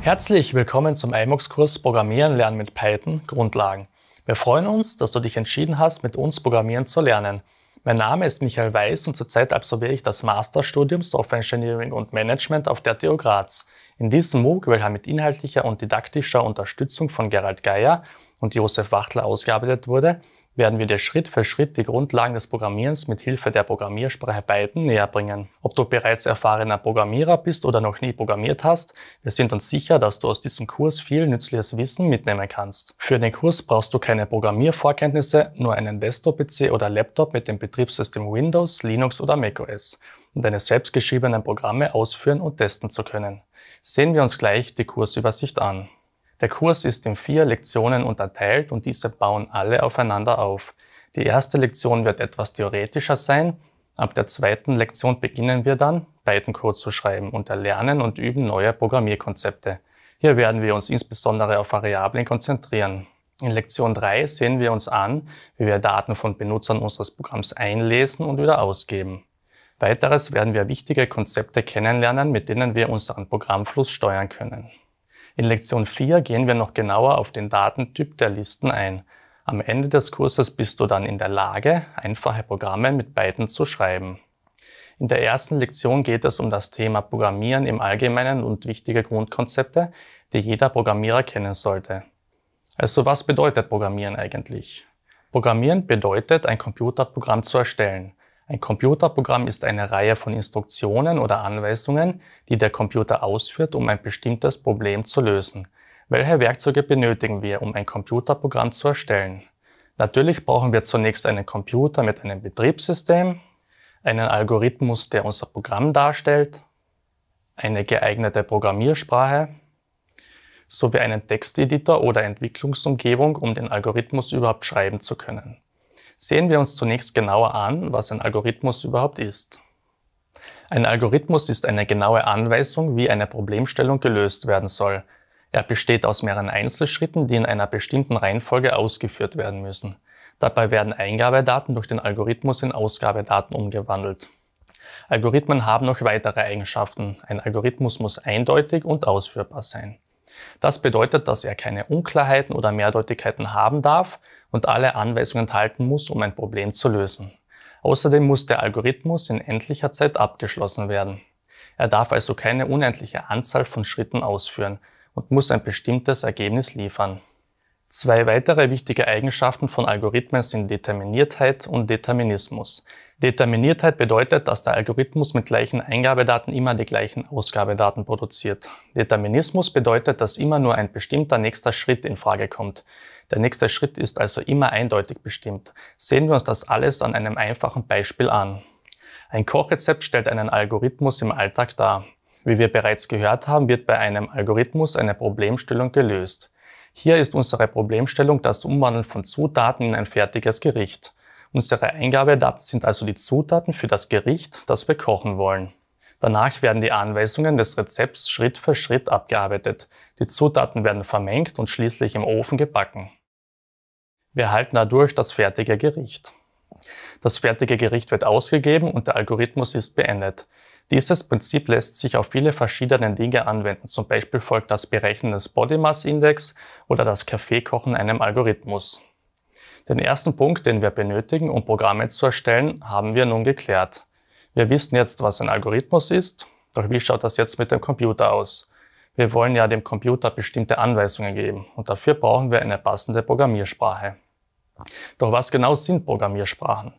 Herzlich willkommen zum iMux-Kurs Programmieren lernen mit Python Grundlagen. Wir freuen uns, dass du dich entschieden hast, mit uns Programmieren zu lernen. Mein Name ist Michael Weiß und zurzeit absolviere ich das Masterstudium Software Engineering und Management auf der TU Graz. In diesem MOOC, welcher mit inhaltlicher und didaktischer Unterstützung von Gerald Geier und Josef Wachtler ausgearbeitet wurde, werden wir dir Schritt für Schritt die Grundlagen des Programmierens mit Hilfe der Programmiersprache Python näherbringen. Ob du bereits erfahrener Programmierer bist oder noch nie programmiert hast, wir sind uns sicher, dass du aus diesem Kurs viel nützliches Wissen mitnehmen kannst. Für den Kurs brauchst du keine Programmiervorkenntnisse, nur einen Desktop-PC oder Laptop mit dem Betriebssystem Windows, Linux oder macOS um deine selbstgeschriebenen Programme ausführen und testen zu können. Sehen wir uns gleich die Kursübersicht an. Der Kurs ist in vier Lektionen unterteilt und diese bauen alle aufeinander auf. Die erste Lektion wird etwas theoretischer sein. Ab der zweiten Lektion beginnen wir dann, beiden code zu schreiben und erlernen und üben neue Programmierkonzepte. Hier werden wir uns insbesondere auf Variablen konzentrieren. In Lektion 3 sehen wir uns an, wie wir Daten von Benutzern unseres Programms einlesen und wieder ausgeben. Weiteres werden wir wichtige Konzepte kennenlernen, mit denen wir unseren Programmfluss steuern können. In Lektion 4 gehen wir noch genauer auf den Datentyp der Listen ein. Am Ende des Kurses bist du dann in der Lage, einfache Programme mit beiden zu schreiben. In der ersten Lektion geht es um das Thema Programmieren im Allgemeinen und wichtige Grundkonzepte, die jeder Programmierer kennen sollte. Also was bedeutet Programmieren eigentlich? Programmieren bedeutet, ein Computerprogramm zu erstellen. Ein Computerprogramm ist eine Reihe von Instruktionen oder Anweisungen, die der Computer ausführt, um ein bestimmtes Problem zu lösen. Welche Werkzeuge benötigen wir, um ein Computerprogramm zu erstellen? Natürlich brauchen wir zunächst einen Computer mit einem Betriebssystem, einen Algorithmus, der unser Programm darstellt, eine geeignete Programmiersprache sowie einen Texteditor oder Entwicklungsumgebung, um den Algorithmus überhaupt schreiben zu können. Sehen wir uns zunächst genauer an, was ein Algorithmus überhaupt ist. Ein Algorithmus ist eine genaue Anweisung, wie eine Problemstellung gelöst werden soll. Er besteht aus mehreren Einzelschritten, die in einer bestimmten Reihenfolge ausgeführt werden müssen. Dabei werden Eingabedaten durch den Algorithmus in Ausgabedaten umgewandelt. Algorithmen haben noch weitere Eigenschaften. Ein Algorithmus muss eindeutig und ausführbar sein. Das bedeutet, dass er keine Unklarheiten oder Mehrdeutigkeiten haben darf und alle Anweisungen enthalten muss, um ein Problem zu lösen. Außerdem muss der Algorithmus in endlicher Zeit abgeschlossen werden. Er darf also keine unendliche Anzahl von Schritten ausführen und muss ein bestimmtes Ergebnis liefern. Zwei weitere wichtige Eigenschaften von Algorithmen sind Determiniertheit und Determinismus. Determiniertheit bedeutet, dass der Algorithmus mit gleichen Eingabedaten immer die gleichen Ausgabedaten produziert. Determinismus bedeutet, dass immer nur ein bestimmter nächster Schritt in Frage kommt. Der nächste Schritt ist also immer eindeutig bestimmt. Sehen wir uns das alles an einem einfachen Beispiel an. Ein Kochrezept stellt einen Algorithmus im Alltag dar. Wie wir bereits gehört haben, wird bei einem Algorithmus eine Problemstellung gelöst. Hier ist unsere Problemstellung das Umwandeln von Zutaten in ein fertiges Gericht. Unsere Eingabedaten sind also die Zutaten für das Gericht, das wir kochen wollen. Danach werden die Anweisungen des Rezepts Schritt für Schritt abgearbeitet. Die Zutaten werden vermengt und schließlich im Ofen gebacken. Wir erhalten dadurch das fertige Gericht. Das fertige Gericht wird ausgegeben und der Algorithmus ist beendet. Dieses Prinzip lässt sich auf viele verschiedene Dinge anwenden. Zum Beispiel folgt das Berechnen des Body Mass Index oder das Kaffeekochen einem Algorithmus. Den ersten Punkt, den wir benötigen, um Programme zu erstellen, haben wir nun geklärt. Wir wissen jetzt, was ein Algorithmus ist, doch wie schaut das jetzt mit dem Computer aus? Wir wollen ja dem Computer bestimmte Anweisungen geben und dafür brauchen wir eine passende Programmiersprache. Doch was genau sind Programmiersprachen?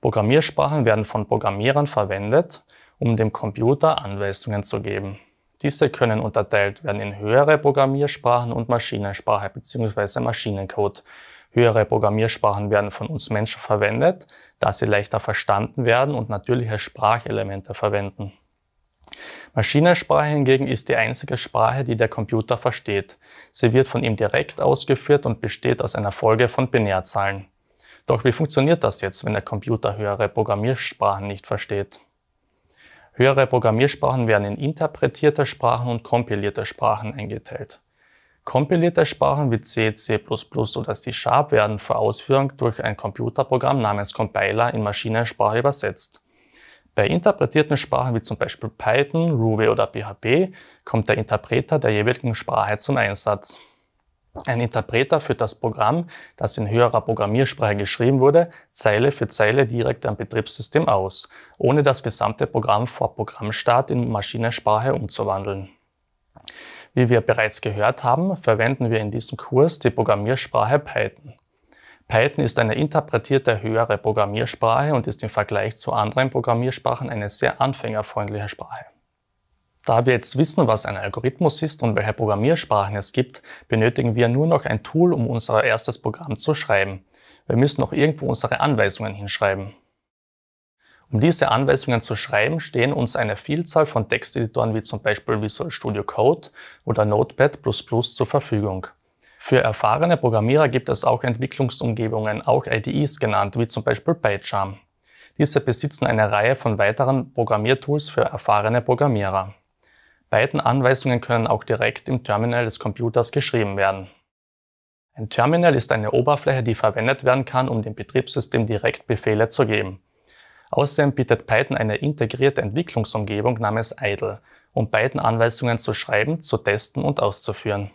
Programmiersprachen werden von Programmierern verwendet, um dem Computer Anweisungen zu geben. Diese können unterteilt werden in höhere Programmiersprachen und Maschinensprache bzw. Maschinencode. Höhere Programmiersprachen werden von uns Menschen verwendet, da sie leichter verstanden werden und natürliche Sprachelemente verwenden. Maschinensprache hingegen ist die einzige Sprache, die der Computer versteht. Sie wird von ihm direkt ausgeführt und besteht aus einer Folge von Binärzahlen. Doch wie funktioniert das jetzt, wenn der Computer höhere Programmiersprachen nicht versteht? Höhere Programmiersprachen werden in interpretierte Sprachen und kompilierte Sprachen eingeteilt. Kompilierte Sprachen wie C, C++ oder C-Sharp werden vor Ausführung durch ein Computerprogramm namens Compiler in Maschinensprache übersetzt. Bei interpretierten Sprachen wie zum Beispiel Python, Ruby oder PHP kommt der Interpreter der jeweiligen Sprache zum Einsatz. Ein Interpreter führt das Programm, das in höherer Programmiersprache geschrieben wurde, Zeile für Zeile direkt am Betriebssystem aus, ohne das gesamte Programm vor Programmstart in Maschinensprache umzuwandeln. Wie wir bereits gehört haben, verwenden wir in diesem Kurs die Programmiersprache Python. Python ist eine interpretierte höhere Programmiersprache und ist im Vergleich zu anderen Programmiersprachen eine sehr anfängerfreundliche Sprache. Da wir jetzt wissen, was ein Algorithmus ist und welche Programmiersprachen es gibt, benötigen wir nur noch ein Tool, um unser erstes Programm zu schreiben. Wir müssen noch irgendwo unsere Anweisungen hinschreiben. Um diese Anweisungen zu schreiben, stehen uns eine Vielzahl von Texteditoren wie zum Beispiel Visual Studio Code oder Notepad++ zur Verfügung. Für erfahrene Programmierer gibt es auch Entwicklungsumgebungen, auch IDEs genannt, wie zum Beispiel PyCharm. Diese besitzen eine Reihe von weiteren Programmiertools für erfahrene Programmierer. Beiden Anweisungen können auch direkt im Terminal des Computers geschrieben werden. Ein Terminal ist eine Oberfläche, die verwendet werden kann, um dem Betriebssystem direkt Befehle zu geben. Außerdem bietet Python eine integrierte Entwicklungsumgebung namens IDLE, um Python-Anweisungen zu schreiben, zu testen und auszuführen.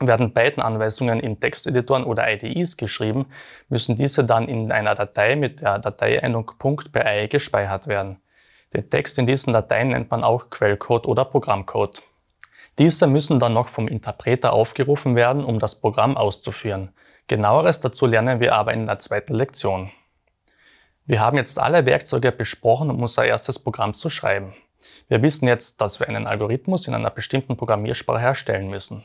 Werden Python-Anweisungen in Texteditoren oder IDEs geschrieben, müssen diese dann in einer Datei mit der Dateiendung .py gespeichert werden. Den Text in diesen Dateien nennt man auch Quellcode oder Programmcode. Diese müssen dann noch vom Interpreter aufgerufen werden, um das Programm auszuführen. Genaueres dazu lernen wir aber in der zweiten Lektion. Wir haben jetzt alle Werkzeuge besprochen, um unser erstes Programm zu schreiben. Wir wissen jetzt, dass wir einen Algorithmus in einer bestimmten Programmiersprache herstellen müssen.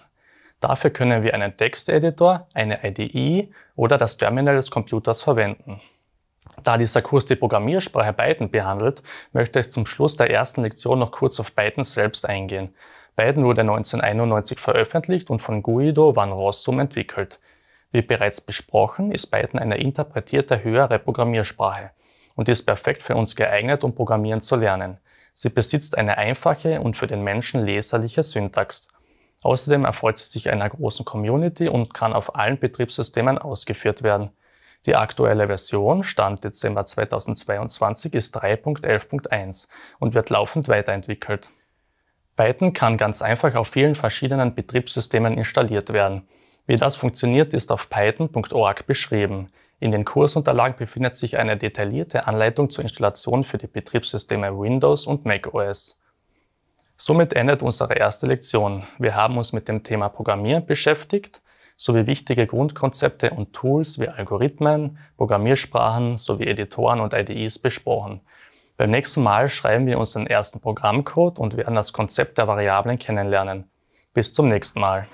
Dafür können wir einen Texteditor, eine IDE oder das Terminal des Computers verwenden. Da dieser Kurs die Programmiersprache Python behandelt, möchte ich zum Schluss der ersten Lektion noch kurz auf Python selbst eingehen. Python wurde 1991 veröffentlicht und von Guido van Rossum entwickelt. Wie bereits besprochen, ist Python eine interpretierte höhere Programmiersprache und ist perfekt für uns geeignet, um Programmieren zu lernen. Sie besitzt eine einfache und für den Menschen leserliche Syntax. Außerdem erfreut sie sich einer großen Community und kann auf allen Betriebssystemen ausgeführt werden. Die aktuelle Version, Stand Dezember 2022, ist 3.11.1 und wird laufend weiterentwickelt. Python kann ganz einfach auf vielen verschiedenen Betriebssystemen installiert werden. Wie das funktioniert, ist auf python.org beschrieben. In den Kursunterlagen befindet sich eine detaillierte Anleitung zur Installation für die Betriebssysteme Windows und macOS. Somit endet unsere erste Lektion. Wir haben uns mit dem Thema Programmieren beschäftigt, sowie wichtige Grundkonzepte und Tools wie Algorithmen, Programmiersprachen sowie Editoren und IDEs besprochen. Beim nächsten Mal schreiben wir unseren ersten Programmcode und werden das Konzept der Variablen kennenlernen. Bis zum nächsten Mal.